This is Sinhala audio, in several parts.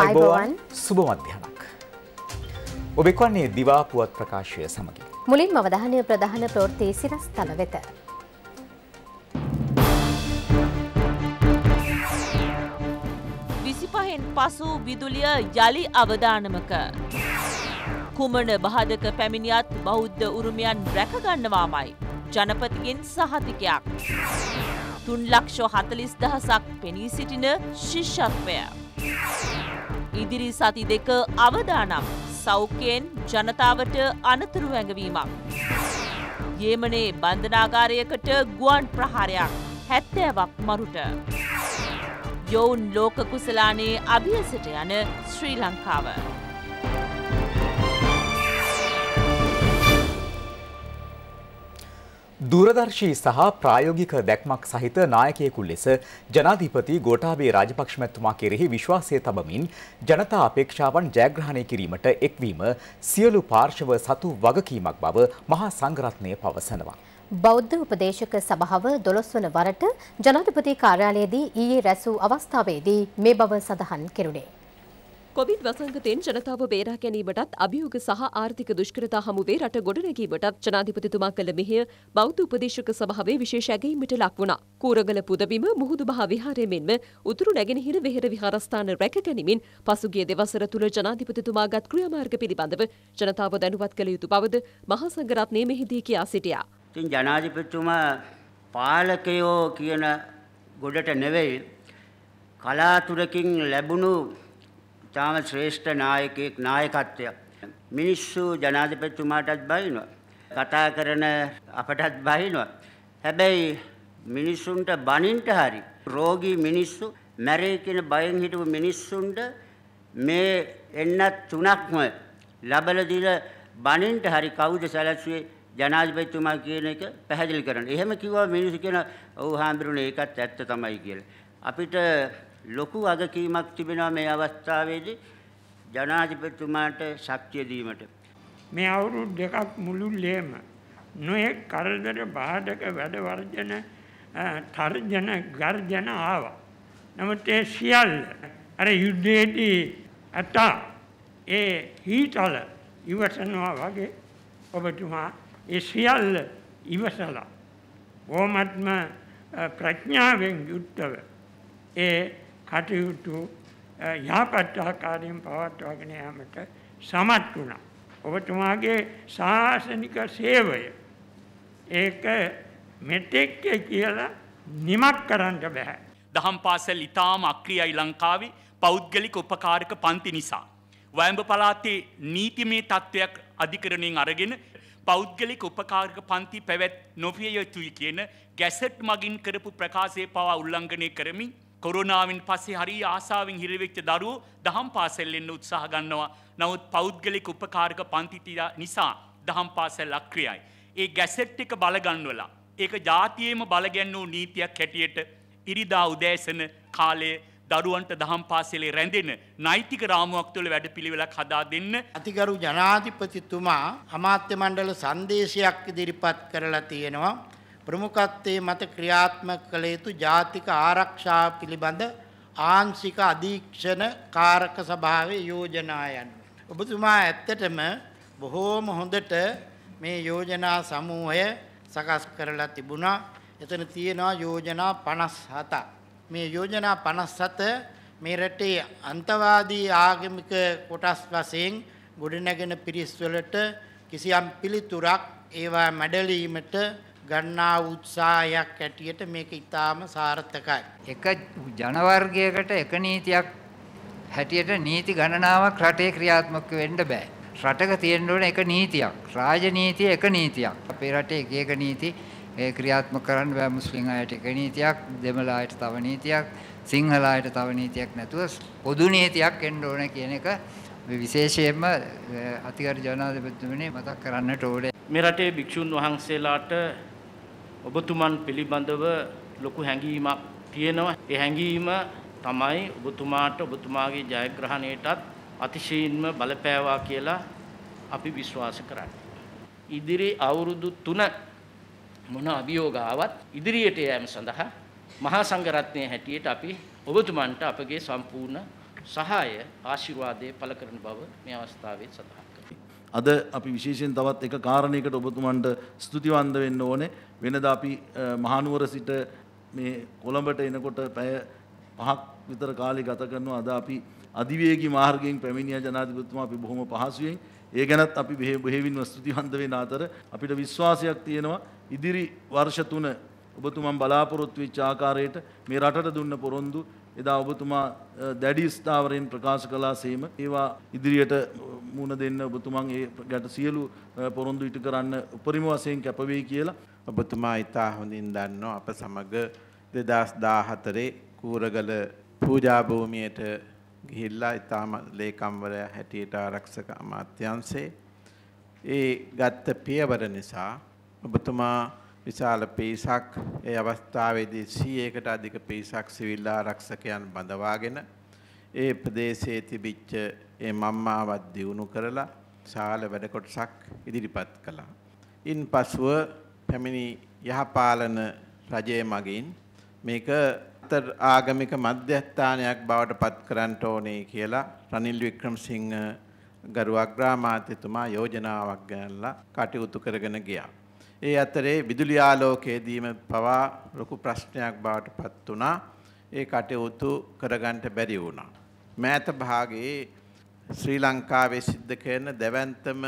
අයිබෝවන් සුබ මධ්‍යනක්. ඔබෙක්වන්නේ දිවා පුවත් ප්‍රකාශය සමගින්. මුලින් මවධානය ප්‍රධාන ප්‍රෝර්තය සිරස් තල වෙත. විසිපහෙන් පසු විදුලිය යළි අවධානමක. කුමන බහදක පැමිණියත් බෞද්ධ උරුමයන් රැකගන්නවාමයි. ජනපතිගෙන් සහතිකයක්. තුන් ලක්ෂෝ හතලිස් දහසක් පෙනී සිටින ශිෂ්ෂත්වය. ඉදිරි සති දෙක අවදානම් සෞඛ්‍යයෙන් ජනතාවට අනතුරු ඇඟවීමක්. යේමනේ බන්ධනාගාරයකට ගුවන් ප්‍රහාරයක් හැත්තෑවක් මරුට. යොවුන් ලෝක කුසලානේ අභියසට යන ශ්‍රී ලංකාව. දුරදර්ශී සහ ප්‍රායෝගික දැක්මක් සහිත නායකයෙකු ලෙස ජනාධිපති ගෝඨාභය රාජපක්ෂමැතිතුමා කෙරෙහි විශ්වාසය තබමින් ජනතා අපේක්ෂාවන් ජයග්‍රහණය කිරීමට එක්වීම සියලු පාර්ශව සතු වගකීමක් බව මහා සංඝරත්නය පවසනවා. බෞද්ධ උපදේශක සභාව 12 වන වරට ජනාධිපති කාර්යාලයේදී ඊයේ රැස් වූ අවස්ථාවේදී මේ බව සඳහන් කෙරුණේ. කොවිඩ් වසංගතයෙන් ජනතාව බේරා ගැනීමටත් අභියෝග සහ ආර්ථික දුෂ්කරතා හමුවේ රට ගොඩනැගීමටත් ජනාධිපතිතුමා කළ මෙහෙය බෞද්ධ උපදේශක සභාවේ විශේෂ ඇගීමට ලක් වුණා. කූරගල පුදබිම මුහුදුබහ විහාරය මෙන්ම උතුරු නැගෙනහිර වෙහෙර විහාරස්ථාන රැක ගැනීමෙන් පසුගිය දෙවසර තුළ ජනාධිපතිතුමාගත් ක්‍රියාමාර්ග පිළිබඳව ජනතාව දැනුවත් කළ යුතු බවද මහා සංඝරත්නය මෙහිදී කියා සිටියා. ඉතින් ජනාධිපතිතුමා පාලකයෝ කියන ගොඩට නෙවෙයි කලාතුරකින් ලැබුණු තාම ශ්‍රේෂ්ඨ නායකයෙක් නායකත්වයක්. මිනිස්සු ජනාධිපතිතුමාටත් බයිනවා. කතා කරන අපටත් බයිනවා. හැබැයි මිනිස්සුන්ට බනින්ට හරි රෝගී මිනිස්සු මැරෙයි කියන බයෙන් හිටපු මිනිස්සුන්ට මේ එන්නත් තුනක්ම ලබලා දීලා බනින්ට හරි කවුද සැලැස්සුවේ ජනාධිපතිතුමා කියන එක පැහැදිලි කරන්න. එහෙම කිව්වා මිනිස්සු කියන ඔව් හාමුදුරනේ ඒකත් ඇත්ත තමයි කියලා. අපිට ලොකු වගකීමක් තිබෙනවා මේ අවස්ථාවේදී ජනාධිපතිතුමාට ශක්තිය දීමට. මේ අවුරුදු දෙකක් මුළුල්ලේම නොයෙක් කරදර බාධක වැඩ වර්ජන තර්ජන ගර්ජන ආවා. නමුත් ඒ සියල්ල අර යුද්ධයේදී ඇතා ඒ හීතල ඉවසනවා වගේ ඔබතුමා ඒ සියල්ල ඉවසලා. බොහොමත්ම ප්‍රඥාවෙන් යුක්තව ඒ කටයුතු යහපත් ආකාරයෙන් පවත්වාගෙන යාමට සමත් වුණා. ඔබතුමාගේ ශාසනික සේවය ඒක මෙතෙක් කියලා නිමක් කරන්න බෑ. දහම් පාසල් ඉතාම අක්‍රියයි ලංකාවේ පෞද්ගලික උපකාරක පන්ති නිසා. වයඹ පලාතේ නීතිමේ තත්ත්වයක් අධිකරණයෙන් අරගෙන පෞද්ගලික උපකාරක පන්ති පැවැත් නොවිය යුතුයි කියන ගැසට් මගින් කරපු ප්‍රකාශය පවා උල්ලංඝනය කරමින් කොරුණාවෙන් පස්සේ හරි ආසාාවෙන් හිරිවෙච්ච දරු දහම් පාසැල්ලෙන්න්න උත්සාහ ගන්නවා නවත් පෞද්ගලික උපකාරක පන්තිතිය නිසා දහම් පාසැල් ලක්‍රියයි. ඒ ගැසෙට් එක බලගන්වලා. ඒක ජාතියේම බලගැන්නූ නීතියක් හැටියට ඉරිදා උදෑසන කාලය දරුවන්ට දහම් පාසලේ රැඳෙන නෛතික රාමුවක් තුළ වැඩ පිළිවෙලක් හදා දෙන්න. අතිකරු ජනාධිපතිතුමා අමාත්‍ය මණ්ඩල සංදේශයක් ඉදිරිපත් කරලා තියෙනවා. ප්‍රමුඛත්වයේ මත ක්‍රියාත්මක කළ යුතු ජාතික ආරක්ෂා පිළිබඳ ආංශික අධීක්ෂණ කාරක සභාවේ යෝජනා යන්න. ඔබතුමා ඇත්තටම බොහෝම හොඳට මේ යෝජනා සමූහය සකස් කරලා තිබුණා. එතන තියෙනවා යෝජනා 57ක්. මේ යෝජනා 57 මේ රටේ අන්තවාදී ආගමික කොටස් වශයෙන් ගොඩනැගෙන පිරිස්වලට කිසියම් පිළිතුරක් ඒවා මැඩලීමට ගන්නා උත්සාහයක් ඇටියට මේක ඊටාම සාර්ථකයි. එක ජනවර්ගයකට එක නීතියක් හැටියට නීති ගණනාවක් රටේ ක්‍රියාත්මක වෙන්න බෑ. රටක තියෙන්න ඕන එක නීතියක්. රාජ්‍ය නීතිය එක නීතියක්. අපේ රටේ එක එක නීති ඒ ක්‍රියාත්මක කරන්න බෑ මුස්ලිම් අයට එක නීතියක්, දෙමළ අයට තව නීතියක්, සිංහල අයට තව නීතියක් නැතුව පොදු නීතියක් එන්න ඕන කියන එක විශේෂයෙන්ම අතිගරු ජනාධිපතිතුමනි මතක් කරන්නට ඕනේ. මේ රටේ භික්ෂුන් වහන්සේලාට ඔබතුමන් පිළිබඳව ලොකු හැඟීමක් තියෙනවා. ඒ හැඟීම තමයි ඔබතුමාට ඔබතුමාගේ ජයග්‍රහණයටත් අතිශයින්ම බලපෑවා කියලා අපි විශ්වාස කරන්නේ. ඉදිරි අවුරුදු 3 මොන අභියෝග ආවත් ඉදිරියට යෑම සඳහා මහා සංඝරත්නය හැටියට අපි ඔබතුමන්ට අපගේ සම්පූර්ණ සහාය ආශිර්වාදයේ පළ කරන බව මේ අවස්ථාවේ සඳහන් කරමි. අද අපි විශේෂයෙන් තවත් එක කාරණයකට ඔබතුමන්ට ස්තුතිවන්ද වෙන්න ඕනේ වෙනද අපි මහනුවර සිට මේ කොළඹට එනකොට පැය පහක් විතර කාලි ගත කරනවා අද අපි අධිවේගී මාර්ගයෙන් පැමිණිය ජනාධිපතිතුමා අපි බොහොම පහසුවෙන් ඒ ගැනත් අපි බෙහෙ බෙහෙවින්ව ස්තුතිවන්ත වෙන අතර අපිට විශ්වාසයක් තියෙනවා ඉදිරි වර්ෂ තුන ඔබතුමන් බලාපොරොත්තු වෙච්ච ආකාරයට මේ රටට දුන්න පොරොන්දු එදා ඔබතුමා දැඩි ස්ථාවරයෙන් ප්‍රකාශ කළා සේම ඒවා ඉදිරියට මුණ දෙන්න ඔබතුමන් ඒ ගැට සියලු පොරොන්දු ඉටු කරන්න උපරිම වශයෙන් කැපවෙයි කියලා ඔබතුමා ඉතා හොඳින් දන්නවා අප සමග දෙදස් දාහතරේ කූරගල පූජාභූමියට ගිහිල්ලා ඉතාම ලේකම්වරය හැටියට ආරක්ෂක අමාත්‍යන්සේ ඒ ගත්ත පියවර නිසා ඔබතුමා විශාල පිරිසක් ඒ අවස්ථාවේදී 100කට අධික පිරිසක් සිවිල් ආරක්ෂකයන් බඳවාගෙන ඒ ප්‍රදේශයේ තිබිච්ච ඒ මම්මාවත් දියුණු කරලා ශාල වැඩ කොටසක් ඉදිරිපත් කළා. ඉන්පසුව පැමිණි යහපාලන රජයේ මගින් මේක අතර ආගමික මධ්‍යස්ථානයක් බවට පත් කරන්න ඕනේ කියලා රනිල් වික්‍රමසිංහ ගරුවග්‍රාමාත්‍යතුමා යෝජනාවක් ගන්නලා කටයුතු කරගෙන ගියා. ඒ අතරේ විදුලි ආලෝකයේදීම පවා ලොකු ප්‍රශ්නයක් බවට පත් වුණා. ඒ කටයුතු කරගන්න බැරි වුණා. මෑත භාගයේ ශ්‍රී ලංකාවේ සිද්ධ කරන දැවැන්තම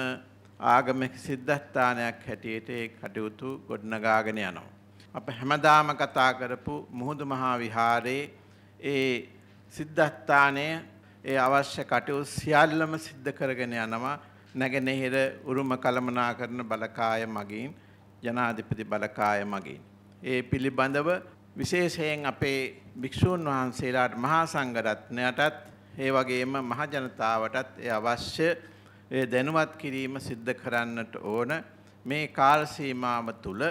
ආගමික සිද්ධස්ථානයක් හැටියට ඒ කටයුතු ගොඩනගාගෙන යනවා. අප හැමදාම කතා කරපු මුහුදු මහා විහාරයේ ඒ සිද්ධස්ථානය ඒ අවශ්‍ය කටයුතු සියල්ලම සිද්ධ කරගෙන යනවා. නැගෙනහිර උරුම කළමනාකරන බලකාය මගින් ජනාධිපති බලකාය මගින්. ඒ පිළිබඳව විශේෂයෙන් අපේ භික්‍ෂූන් වහන්සේලාට මහා සංගරත්නයටත් ඒ වගේම මහජනතාවටත් ඒ අවශ්‍ය දැනුවත් කිරීම සිද්ධ කරන්නට ඕන මේ කාල්සීමාව තුළ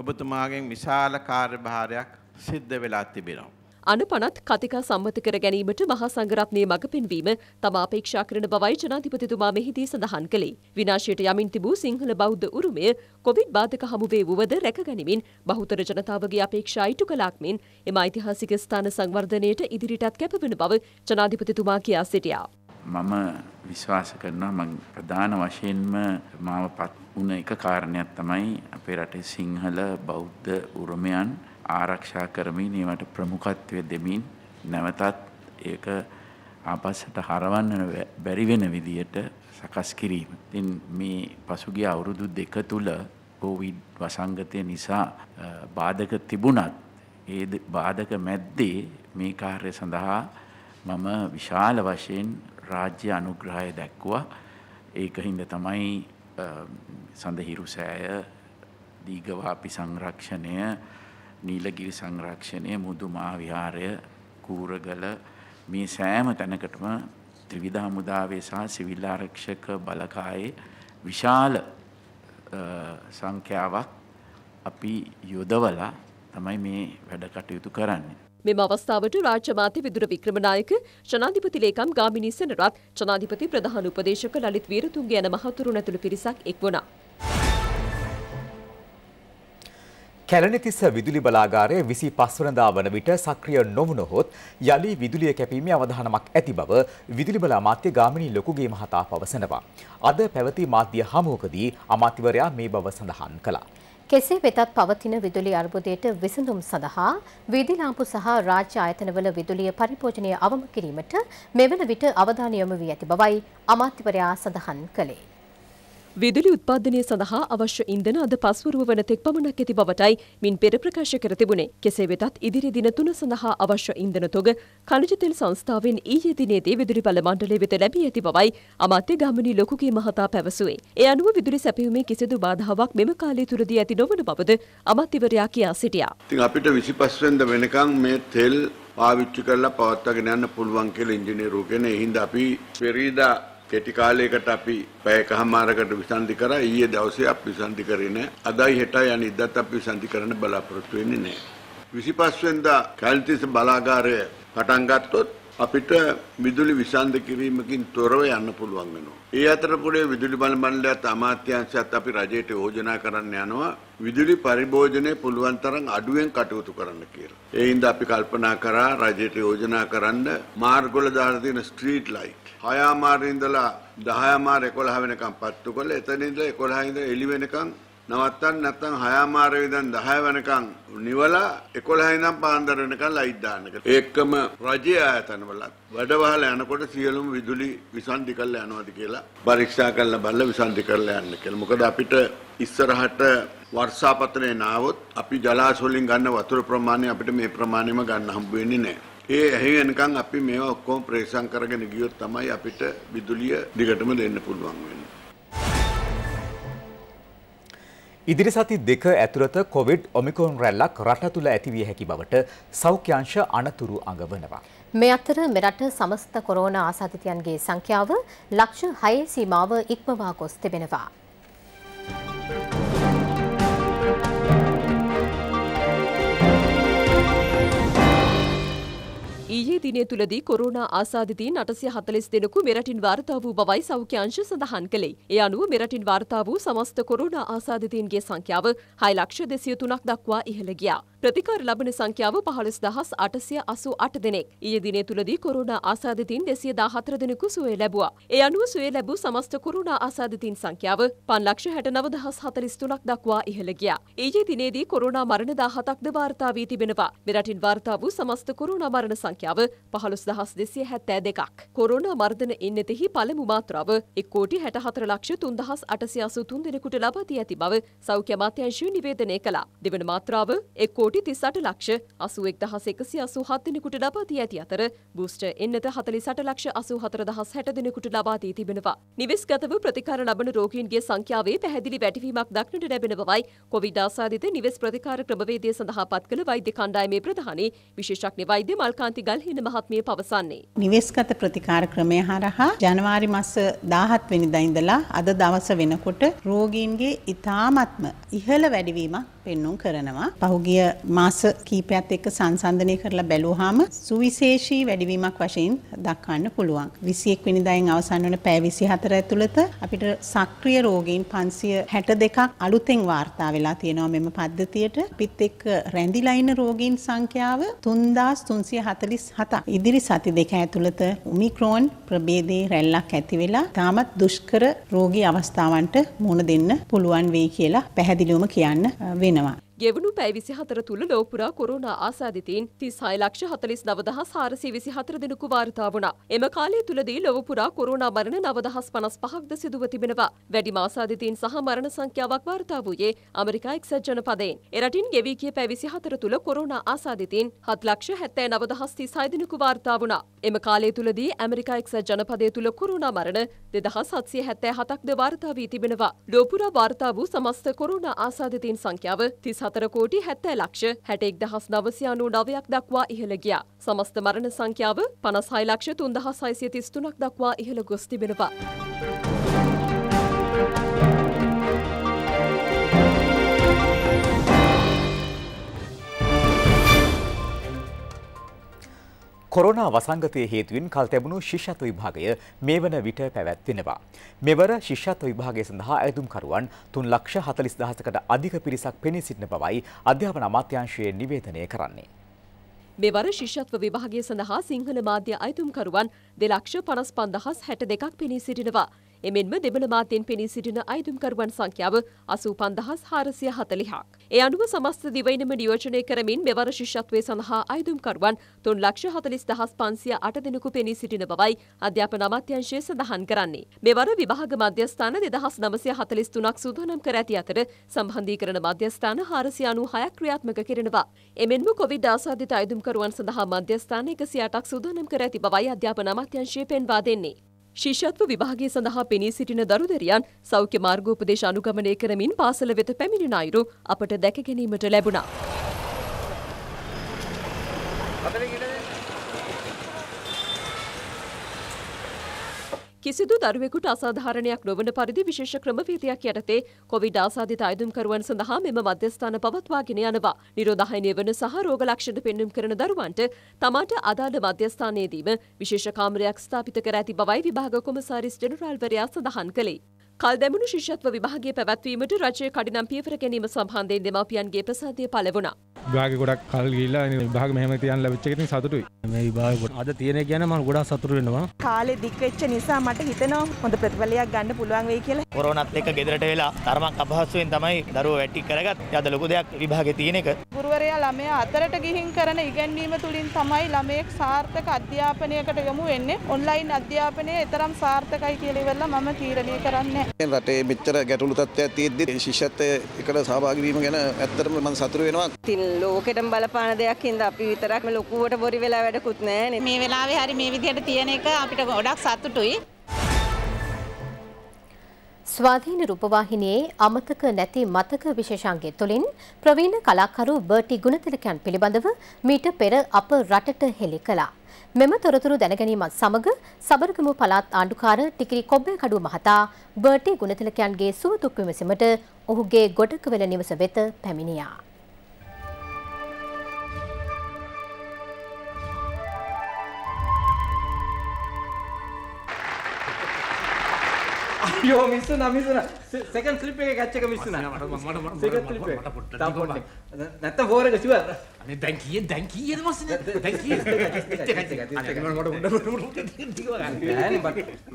ඔබතුමාගෙන් විශාල කාර්භාරයක් සිද්ධ වෙලා තිබෙනවා. අනපනත් කතිකා සම්මත කර ගැනීමට මහා සංඝරත්නය මඟ පෙන්වීම තම අපේක්ෂා කරන බවයි ජනාධිපතිතුමා මෙහිදී සඳහන් කළේ. විනාශයට යමින් තිබූ සිංහල බෞද්ධ උරුමය කොවිඩ් බාධක හමුවේ වුවද රැකගනිමින් බහුතර ජනතාවගේ අපේක්ෂා ඉටු කළාක් මෙන් එම ඓතිහාසික ස්ථාන සංවර්ධනයට ඉදිරිටත් කැපවන බව ජනාධිපතිතුමා කියා සිටියා. මම විශ්වාස කරනවා මං ප්‍රධාන වශයෙන්ම මාව පත් වුණ එක කාරණයක් තමයි අපේ රටේ සිංහල බෞද්ධ උරුමයන් ආරක්ෂා කරමින් ඒවට ප්‍රමුඛත්වය දෙමින් නැවතත් ඒක ආපස්සට හරවන්න බැරි වෙන විදියට සකස් කිරීම. ඉතින් මේ පසුගිය අවුරුදු දෙක තුල කොවිඩ් වසංගතය නිසා බාධක තිබුණත් ඒ බාධක මැද්දේ මේ කාර්ය සඳහා මම විශාල වශයෙන් රාජ්‍ය අනුග්‍රහය දැක්වා ඒක හින්ද තමයි සඳහිරු සෑය දීගවාපි සංරක්ෂණය නීලගිරි සංරක්ෂණය මුදුමා විහාරය කූරගල මේ සෑම තැනකටම ත්‍රිවිධා මුදාවේ සහ සිවිල් ආරක්ෂක බලකායේ විශාල සංඛ්‍යාවක් අපි යොදවලා තමයි මේ වැඩ කටයුතු කරන්නේ. මෙම අවස්ථාවට රාජ්‍ය මාත්‍ය විදුර වික්‍රමනායක, ජනාධිපති ලේකම් ගාමිණී සෙනරත්, ජනාධිපති ප්‍රධාන උපදේශක ලලිත් වීරතුංග යන මහතුරුන් ඇතුළු පිරිසක් එක් වුණා. කැලණිතිස්ස විදුලි බලාගාරය 25 වෙනිදා වන විට සක්‍රිය නොවුනහොත් යලි විදුලිය කැපීමේ අවධානමක් ඇති බව විදුලි බල අමාත්‍ය ගාමිණී ලොකුගේ මහතා පවසනවා. අද පැවති මාධ්‍ය හමුවකදී අමාත්‍යවරයා මේ බව සඳහන් කළා. කෙසේ වෙතත් පවතින විදුලි අර්බුදයට විසඳුම් සඳහා වීදිලාම්පු සහ රාජ්‍ය ආයතනවල විදුලිය පරිභෝජනය අවම කිරීමට මෙවන විට අවධානය යොමු වී ඇති බවයි අමාත්‍යවරයා සඳහන් කළේ. විදුලි උත්පාදනය සඳහා අවශ්‍ය ඉන්ධන අද පස්වරුව වන තෙක් පමණක් ඇති බවටයි මින් පෙර ප්‍රකාශ කර තිබුණේ. කෙසේ වෙතත් ඉදිරි දින තුන සඳහා අවශ්‍ය ඉන්ධන තොග කණජ තෙල් සංස්ථාවෙන් ඊයේ දිනේදී විදුලි බල මණ්ඩලය වෙත ලැබී ඇති බවයි අමාත්‍ය ගාමිණී ලොකුගේ මහතා පැවසුවේ. ඒ අනුව විදුලි සැපයීමේ කිසිදු බාධාවක් මෙම කාලය තුරදී ඇති නොවන බවද අමාත්‍යවරයා කියා සිටියා. ඉතින් අපිට 25 වෙනිදා වෙනකන් මේ තෙල් පාවිච්චි කරලා පවත්වාගෙන යන්න පුළුවන් කියලා ඉංජිනේරු කෙනෙක් හින්දා අපි පෙරීදා කෙටි කාලයකට අපි පැයකමාරකට විසන්ධි කරා ඊයේ දවසේ අපි විසන්ධි කරේ නැහැ. අදයි හෙටයි අනිද්දාත් අපි විසන්ධි කරන්න බලාපොරොත්තු වෙන්නේ නැහැ. 25 වෙනිදා කැලතිස් බලාගාරය පටන් ගත්තොත් අපිට විදුලි විසන්ධ කිරීමකින් තොරව යන්න පුළුවන් වෙනවා. ඒ අතරතුරේ විදුලි බල මණ්ඩලයත් අමාත්‍යාංශයත් අපි රජයට යෝජනා කරන්න යනවා විදුලි පරිභෝජනය පුළුවන් තරම් අඩුවෙන් කටයුතු කරන්න කියලා. ඒ හින්දා අපි කල්පනා කරා රජයට යෝජනා කරන්න මාර්ගවල දාලා තියෙන ස්ට්‍රීට් ලයිට් 6 ආමාරේ ඉඳලා 10 ආමාර 11 වෙනකම් පත්තු කළා. එතන ඉඳලා 11 ඉඳලා එළි වෙනකම් නවත්තන්න නැත්නම් 6 ආමාරේ ඉඳන් 10 වෙනකම් නිවලා 11 ඉඳන් පාන්දර වෙනකම් ලයිට් දාන්න. ඒකම රජයේ ආයතනවලත් වැඩවහල යනකොට සියලුම විදුලි විසන්ධි කරලා යනවාද කියලා පරීක්ෂා කරලා බලලා විසන්ධි කරලා යන්න කියලා. මොකද අපිට ඉස්සරහට වර්ෂාපතනේ නාවොත් අපි ජලාශ වලින් ගන්න වතුර ප්‍රමාණය අපිට මේ ප්‍රමාණයම ගන්න හම්බ වෙන්නේ නැහැ. ඒ ඇහිවෙනකන් අපි මේවා ඔක්කොම ප්‍රේක්ෂම් කරගෙන ගියොත් තමයි අපිට විදුලිය දිගටම දෙන්න පුළුවන් වෙන්නේ. ඉදිරි සති දෙක ඇතුළත කොවිඩ් ඔමිකෝන් රැල්ලක් රට තුළ ඇතිවිය හැකි බවට සෞඛ්‍යංශ අනතුරු අඟවනවා. මේ අතර මෙරට සමස්ත කොරෝනා ආසාධිතයන්ගේ සංඛ්‍යාව ලක්ෂ 6 සීමාව ඉක්මවා ගොස් තිබෙනවා. ඊයේ දිනය තුලදී කොරෝනා ආසාදිතීන් 840 දෙනෙකු මෙරටින් වාර්තා වූ බවයි සෞඛ්‍ය අංශ සඳහන් කළේ. ඒ අනුව මෙරටින් වාර්තා වූ සමස්ත කොරෝනා ආසාදිතීන්ගේ සංඛ්‍යාව 6,203ක් දක්වා ඉහළ ගියා. ප්‍රතිකාර ලබන සංඛ්‍යාව 15888 දෙනෙක්. ඊයේ දිනය තුලදී කොරෝනා ආසාදිතීන් 214 දෙනෙකු සුවය ලැබුවා. ඒ අනුව සුවය ලැබූ සමස්ත කොරෝනා ආසාදිතීන් සංඛ්‍යාව 5,69,043ක් දක්වා ඉහළ ගියා. ඊයේ දිනේදී කොරෝනා මරණ 17ක්ද වාර්තා වී තිබෙනවා. මෙරටින් වාර්තා වූ සමස්ත කොරෝනා මරණ සංඛ්‍යාව මාත්‍රාව පහළොස් දහස් දෙසිය හැත්තෑ දෙකක්. කොරුණ මර්ධන එන්නෙතෙහි පළමු මාත්‍රාව එක් කෝටි හැටහතර ලක්ෂ තුන්දහස් අටසි අසු තුන් දෙනෙකුට ලබාදී ඇති බව සෞඛ්‍ය අමාත්‍යංශය නිවේදනය කළා. දෙවන මාත්‍රාව එක් කෝටි තිස්සට ලක්ෂ අසු එක් දහස් එකසි අසු හත් දෙනෙකුට ලබාදී ඇති අතර බූස්ට එන්නත හතලිසට ලක්ෂ අසු හතර දහස් හැට දෙනෙකුට ලබාදී තිබෙනවා. නිවෙස්ගතව ප්‍රතිකාර ලබන රෝගීන්ගේ සංඛ්‍යාවේ පැහැදිලි වැටවීමක් දක්නට ලැබෙන බවයි කොවිඩ් ආසාදිත නිවෙස් ප්‍රතිකාර ක්‍රමවේදය සඳහා පත් කළ වෛද්‍ය කණ්ඩායමේ ප්‍රධානී විශේෂඥ වෛද්‍ය මල්කාන්ති ගල් වැල්හින මහත්මිය පවසන්නේ. නිවෙස්ගත ප්‍රතිකාර ක්‍රමය හරහා ජනවාරි මස 17 වෙනිදා ඉඳලා අද දවස වෙනකොට රෝගීන්ගේ ඊ타මත්ම ඉහළ වැඩිවීමක් පෙන්눔 කරනවා. පහුගිය මාස කීපයත් එක්ක සංසන්දනය කරලා බැලුවාම සුවිශේෂී වැඩිවීමක් වශයෙන් දක්වන්න පුළුවන්. 21 වෙනිදායෙන් අවසන් වන පැය 24 ඇතුළත අපිට සක්‍රිය රෝගීන් 562ක් අලුතෙන් වාර්තා වෙලා තියෙනවා මෙම පද්ධතියට. පිත් එක්ක රැඳිලා ඉන්න රෝගීන් සංඛ්‍යාව 3346 1937. ඉදිරි සති දෙක ඇතුළත ඔමික්‍රෝන් ප්‍රභේදයේ රැල්ලක් ඇති වෙලා තාමත් දුෂ්කර රෝගී අවස්ථාවන්ට මුහුණ දෙන්න පුළුවන් වෙයි කියලා පැහැදිලිවම කියන්න වෙනවා. ගෙවුණු පැයි විසි හතර තුළ ලෝපුරා කොරුණ ආසාධිතීන් තිස් හයලක්ෂ හතලිස් නවදහ සාරසය විසි හතර දෙනෙකු වාර්තා වුණ. එම කාලය තුළදී ලොවපුරා කොරුණ මරණ නවදහස් පනස් පහක්ද සිදුව තිබෙනවා. වැඩිම ආසාධිතීන් සහ මරණ සංඛ්‍යාවක් වාර්තා වූයේ අමරිකා එක්සත් ජනපදයෙන්. එරටින් ගෙවී කිය පැයි විසි හතර තුළ කොරුණ ආසාධිතීන් හත් ලක්ෂ හැත්තෑ නවදහස් තිස් හය දෙනෙකු වාර්තා වුණා. එම කාලය තුළදී ඇමරිකා එක්සත් ජනපදය තුළ කොරුණ මරණ දෙදහස් හත්සිය හැත්තෑ හතක්ද වාර්තා වී තිබෙනවා. ලෝපුරා වාර්තා වූ සමස්ත කොරුණ ආසාධිතීන් සංඛ්‍යාව තිස් සතර කෝටි හැත්තෑ ලක්ෂ හැටෙක් දහස් නවසි අනු නවයක් දක්වා ඉහළ ගියා. සමස්ත මරණ සංඛ්‍යාව පනසයි ලක්ෂ තුන්දහ සයිසිය තිස්තුනක් දක්වා ඉහළ ගොස් තිබෙනවා. කොරෝනා වසංගතය හේතුවෙන් කල් තැබුණු ශිෂ්‍යත්ව විභාගය මේ වන විට පැවැත්වෙනවා. මෙවර ශිෂ්‍යත්ව විභාගය සඳහා ඇතුම්කරුවන් තුන් ලක්ෂ හතලිස් දහසකට අධික පිරිසක් පෙනී සිටින බවයි අධ්‍යාපන අමාත්‍යංශයේ නිවේදනය කරන්නේ. මෙවර ශිෂ්‍යත්ව විභාගය සඳහා සිංහල මාධ්‍ය අයිතුම්කරුවන් දෙලක්ෂ පනස් පන්දහස් හැට දෙකක් පෙනී සිටිනවා. එමෙන්ම දෙමළ මාතයෙන් පෙනී සිටින අයිතුම්කරුවන් සංඛ්‍යාව අසූ පන්දහස් හාරසිය හතලිහක්. ඒ අනුව සමස්ත දිවයිනම නියෝජනය කරමින් මෙවර ශිෂ්‍යත්වය සඳහා අයිතුම්කරුවන් තුන් ලක්ෂ හතලිස් දහස් පන්සිය අට දෙනෙකු පෙනී සිටින බවයි අධ්‍යාපන අමාත්‍යංශය සඳහන් කරන්නේ. මෙවර විභාග මධ්‍යස්ථාන දෙදහස් නමසය හතලිස් තුනක් සූදානම් කර ඇති අතර සම්බන්ධීකරණ මධ්‍යස්ථාන හාරසිය අනු හයක් ක්‍රියාත්මක කරනවා. එමෙන්ම කොවිඩ් ආසාදිත අයදුම්කරුවන් සඳහා මධ්‍යස්ථාන එකසිය අටක් සූදානම් කර ඇති බවයි අධ්‍යාපන අමාත්‍යංශය පෙන්වා දෙන්නේ. ශිෂ්‍යත්ව විභාගය සඳහා පෙනී සිටින දරුදරියන් සෞඛ්‍ය මාර්ගෝපදේශ අනුගමනය කරමින් පාසල වෙත පැමිණෙන අයුරු අපට දැක ගැනීමට ලැබුණා. කිසිදු දරුවෙකුට අසාධාරණයක් නොවන පරිදි විශේෂ ක්‍රමවේදයක් යටතේ කොවිඩ් ආසාධිත අයදුම්කරුවන් සඳහා මෙම මධ්‍යස්ථාන පවත්වාගෙන යනවා. නිරෝධායනය වන සහ රෝග ලක්ෂණ පෙන්නුම් කරන දරුවන්ට තමාට අදාළ මධ්‍යස්ථානයේදීම විශේෂ කාමරයක් ස්ථාපිත කර ඇති බවයි විභාග කොමසාරිස් ජනරාල්වරයා සඳහන් කළේ. කල් දැමුණු ශිෂ්‍යත්ව විභාගය පැවැත්වීමට රජය කඩිනම් පියවර ගැනීම සම්බන්ධයෙන් දෙමාපියන්ගේ ප්‍රසාදය පළ වුණා. විභාග ගොඩක් කල් ගිහිල්ලා විභාග මෙහෙම තියන්න ලැබිච්ච එක ඉතින් සතුටුයි. මේ විභාග අද තියෙන එක ගැන මම ගොඩක් සතුටු වෙනවා. කාලේ දික් වෙච්ච නිසා මට හිතෙනවා හොඳ ප්‍රතිඵලයක් ගන්න පුළුවන් වෙයි කියලා. කොරෝනාත් එක්ක ගෙදරට වෙලා තරමක් අපහසුයෙන් තමයි දරුවෝ වැටි කරගත්තේ. අද ලොකු දෙයක් විභාගේ තියෙන එක. ගුරුවරයා ළමයා අතරට ගිහින් කරන ඉගැන්වීම තුලින් තමයි ළමයෙක් සාර්ථක අධ්‍යාපනයකට යොමු වෙන්නේ. ඔන්ලයින් අධ්‍යාපනය ඒතරම් සාර්ථකයි කියලා ඉවරලා මම තීරණය කරන්නේ. රටේ මෙච්චර ගැටලු තත්ත්වයක් තියෙද්දි ශිෂ්‍යත්වයකට සහභාගී වීම ගැන ඇත්තටම මම සතුටු වෙනවා. ලෝකෙටම බලපාන දෙයක් හින්දා අපි විතරක් මේ ලොකුවට බොරි වෙලා වැඩකුත් නැහැ මේ වෙලාවේ හරි මේ විදිහට තියෙන එක අපිට ගොඩක් සතුටුයි. ස්වාධීන රූපවාහිනයේ අමතක නැති මතක විශේෂාංගය තුළින් ප්‍රවීණ කලාකරු බර්ටි ගුණතිලකයන් පිළිබඳව මීට පෙර අප රටට හෙළි කළා. මෙම තොරතුරු දැනගැනීමත් සමග සබරගමු පළාත් ආණ්ඩුකාර ටිකිරි කොබ්බේ කඩුව මහතා බර්ටි ගුණතිලකයන්ගේ සුව දුක් විමසීමට ඔහුගේ ගොඩකවල නිවස වෙත පැමිණියා. යෝ මිස්සුන මිස්සුන සෙකන්ඩ් ස්ලිප් එකේ කැච් එක මිස්සුන සෙකන්ඩ් ස්ලිප් එක තා පොට්ටේ නැත්තම් ෆෝර් එක ෂුවර් අනේ දැන් කීයේ දැන් කීයේද මස්සනේ දැන් කීයේ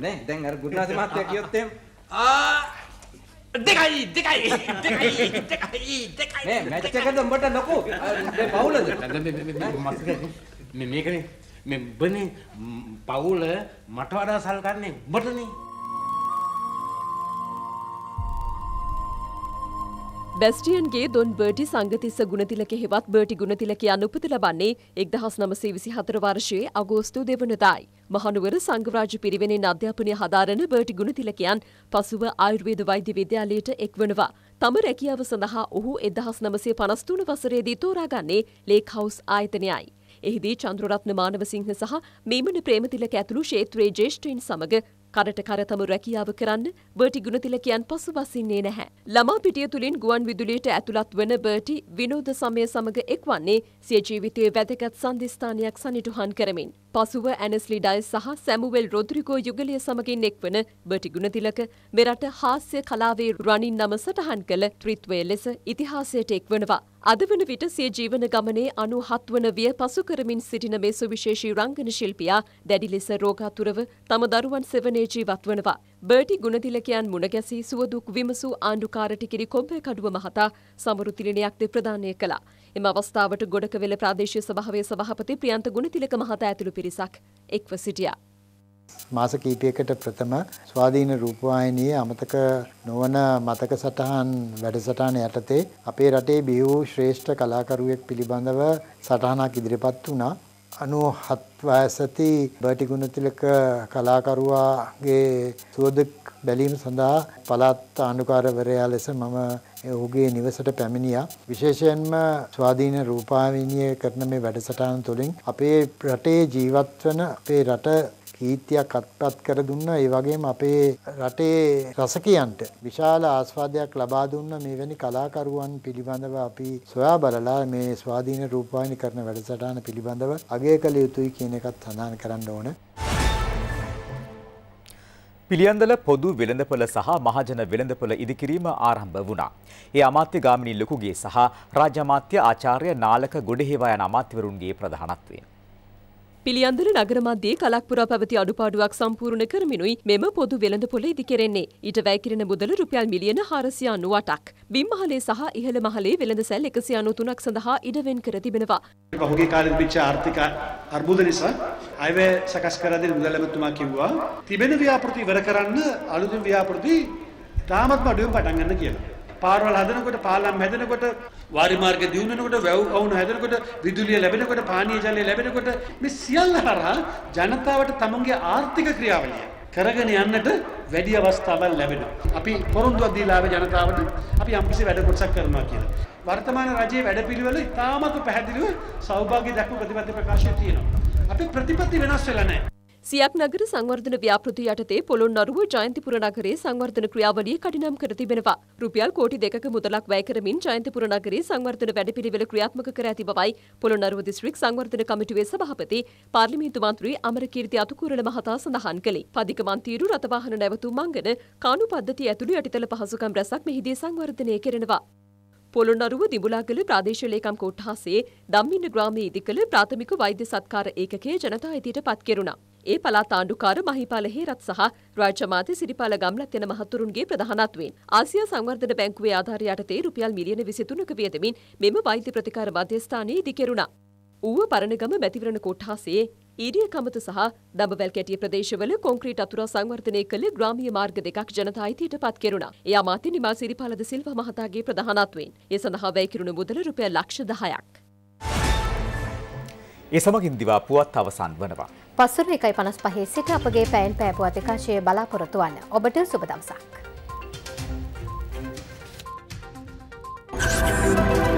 නේ දැන් අර ගුණාසේ මහත්තයා කියොත් එහෙම ආ දෙකයි දෙකයි දෙකයි දෙකයි දෙකයි මේ මැච් එකද උඹට ලොකු මේ පවුලද මේ මේකනේ මේ බනේ පවුල මට වඩා සල්කන්නේ උඹටනේ බැස්ටියන්ගේ දොන් බර්ටි සංගතිස්ස ගුණතිලක හෙවත් බර්ටි ගුණතිලක අනුපති ලබන්නේ එක්දහස් නමසේ විසි හතර වර්ෂයේ අගෝස්තු දෙවනදායි. මහනුවර සංගරාජ පිරිවෙනෙන් අධ්‍යාපනය හදාරන බර්ටි ගුණතිලකයන් පසුව ආයුර්වේද වෛද්‍ය විද්‍යාලයට එක්වනවා. තම රැකියාව සඳහා ඔහු එදහස් නමසේ පනස්තුන වසරේදී තෝරාගන්නේ ලේක් හවස් ආයතනයයි. එහිදී චන්ද්‍රරත්න මානවසිංහ සහ මීමන ප්‍රේමතිලක ඇතුළු ශේත්‍රයේ ජේෂ්ඨයින් සමඟ කරට කරතම රැකියාව කරන්න බර්ටි ගුණතිලකයන් පසු බසින්නේ නැහැ. ළමා පිටිය තුළින් ගුවන් විදුලියට ඇතුළත් වන බර්ටි විනෝද සමය සමඟ එක්වන්නේ සිය ජීවිතයේ වැදගත් සන්ධස්ථානයක් සනිටුහන් කරමින්. පසුව ඇනස්ලි ඩයිස් සහ සැමුවෙල් රොද්‍රිගෝ යුගලය සමගින් එක්වන බටි ගුණතිලක මෙරට හාස්‍ය කලාවේ රණින් නම සටහන් කළ ත්‍රිත්වය ලෙස ඉතිහාසයට එක්වනවා. අද වන විට සිය ජීවන ගමනේ අනු හත්වන විය පසු කරමින් සිටින මේ සුවිශේෂී රංගන ශිල්පියා දැඩි ලෙස රෝගාතුරව තම දරුවන් සෙවනේ ජීවත් වනවා. බර්ටි ගුණතිලකයන් මුණගැසී සුවදුක් විමසූ ආණ්ඩුකාරටිකිරි කොබ්බකඩුව මහතා සමරුතිලිනයක්ද ප්‍රදානය කළා. එම අවස්ථාවට ගොඩකවෙල ප්‍රාදේශය සභාවේ සභහපති ප්‍රියන්ත ගුණතිලක මහතා ඇතුළු පිරිසක් එක්ව සිටියා. මාස කීපයකට ප්‍රථම ස්වාධීන රූපවාහිනියේ අමතක නොවන මතක සටහන් වැඩසටහන යටතේ අපේ රටේ බිහි වූ ශ්‍රේෂ්ඨ කලාකරුවෙක් පිළිබඳව සටහනක් ඉදිරිපත් වුණා. 97 වයසති බටි ගුණතිලක කලාකරුවාගේ සුවද බැලීම සඳහා පළාත් ආණ්ඩුකාරවරයා ලෙස මම ඔහුගේ නිවසට පැමිණියා. විශේෂයෙන්ම ස්වාධීන රූපාවිනිය කරන මේ වැඩසටහන තුළින් අපේ රටේ ජීවත් වන අපේ රට ප්‍රීතියක් අත්පත් කර දුන්නා. ඒ වගේම අපේ රටේ රසකයන්ට විශාල ආස්වාදයක් ලබා දුන්න මෙවැනි කලාකරුවන් පිළිබඳව අපි සොයා බලලා මේ ස්වාධීන රූපවාහිනී කරන වැඩසටහන පිළිබඳව අගය කළ යුතුයි කියන එකත් සඳහන් කරන්න ඕනේ. පිළියන්දල පොදු වෙළඳපොළ සහ මහජන වෙළඳපොළ ඉදිකිරීම ආරම්භ වුණා. ඒ අමාත්‍ය ගාමිණී ලොකුගේ සහ රාජ්‍ය අමාත්‍ය ආචාර්ය නාලක ගොඩහේවා යන අමාත්‍යවරුන්ගේ ප්‍රධානත්වයෙන් පිළියන්දර නගර මධ්‍යයේ කලක්පුරා පැවති අඩුපාඩුවක් සම්පූර්ණ කරමිනුයි මෙම පොදු වෙළඳපොළ ඉදිකෙරෙන්නේ. ඊට වැය කිරෙන මුදල රුපියල් මිලියන 498ක්. බිම් මහලේ සහ ඉහළ මහලේ වෙළඳසැල් 193ක් සඳහා ඉඩවෙන් කර තිබෙනවා. පහුගිය කාලෙත් පිච්ච ආර්ථික අර්බුද නිසා අයවැය සකස් කර දෙන මුදලැමතුමා කිව්වා තිබෙන ව්‍යාපෘති ඉවර කරන්න අලුතින් ව්‍යාපෘති තාමත් අඩුවෙන් පටන් ගන්න කියලා. පාරවල් හදනකොට පාලම් හැදෙනකොට වාරි මාර්ග දියුණු වෙනකොට වැව් අවුන හැදෙනකොට විදුලිය ලැබෙනකොට පානීය ජලය ලැබෙනකොට මේ සියල්ල හරහා ජනතාවට තමන්ගේ ආර්ථික ක්‍රියාවලිය කරගෙන යන්නට වැඩි අවස්ථාවක් ලැබෙනවා. අපි පොරොන්දුවක් දීලා ආවේ ජනතාවට අපි යම්කිසි වැඩ කොටසක් කරනවා කියලා. වර්තමාන රජයේ වැඩපිළිවෙල ඉතාමත් පැහැදිලිව සෞභාග්‍ය දක්ව ප්‍රතිපත්ති ප්‍රකාශය තියෙනවා. අපි ප්‍රතිපත්ති වෙනස් වෙලා නැහැ. සියක් නගර සංවර්ධන ව්‍යාපෘති යටතේ පොළොන් අරුව ජයන්තිපුර නගරේ සංවර්ධන ක්‍රියාවලිය කඩිනම් කර තිබෙනවා. රුපියල් කෝටි දෙකක මුදලක් වැය කරමින් ජයන්තිපුර නගරේ සංවර්ධන වැඩපිළිවෙළ ක්‍රියාත්මක කර ඇති බවයි පොළොන් අරුව දිස්ත්‍රික් සංවර්ධන කමිටුවේ සභාපති පාර්ලිමේන්තු මන්ත්‍රී අමරකීර්ති අතුකූරල මහතා සඳහන් කළේ. පදික මන්තීරු රථවාහන නැවතුම් මංගන කානු පද්ධතිය ඇතුළු යටිතල පහසුකම් රැසක් මෙහිදී සංවර්ධනය කරනවා. පොළොන්නරුව දිබුලාගල ප්‍රාදේශ ලේකම් කොට්ටහසේ දම්මින්න ග්‍රාමයේ ඉදිකළ ප්‍රාථමික වෛද්‍ය සත්කාර ඒකකයේ ජනතා අයිතියට පත් කෙරුණා. ඒ පළාත් ආණ්ඩුකාර මහිපාල හේරත් සහ රාජ්‍ය මාතේ සිරිපාල ගම්ලත් යන මහතුරුන්ගේ ප්‍රධානත්වයෙන් ආසියා සංවර්ධන බැංකුවේ ආධාරය යටතේ රුපියල් මිලියන 23ක වියදමින් මෙම වෛද්‍ය ප්‍රතිකාර මධ්‍යස්ථානයේ ඉදිකෙරුණා. ඌව පරණගම මැතිවරණ කොට්ටහසේ ඊරිය කමත සහ දඹවැල් කැටිය ප්‍රදේශවල කොන්ක්‍රීට් අතුරා සංවර්ධනය කළ ග්‍රාමීය මාර්ග දෙකක් ජනතා අයිතියට පත් කෙරුණා. ඒ අමාත්‍ය නිමල් සිරිපාලද සිල්වා මහතාගේ ප්‍රධානත්වයෙන් ඒ සඳහා වැය කිරුණු මුදල රුපියල් ලක්ෂ 10ක්. ඒ සමගින් දිවා පුවත් අවසන් වනවා. පසුර එකයි පනස් පහේ සිට අපගේ පැන් පෑපුවත් එකාශය බලාපොරොත්තු වන්න ඔබට සුබදම්සක්. Thank you.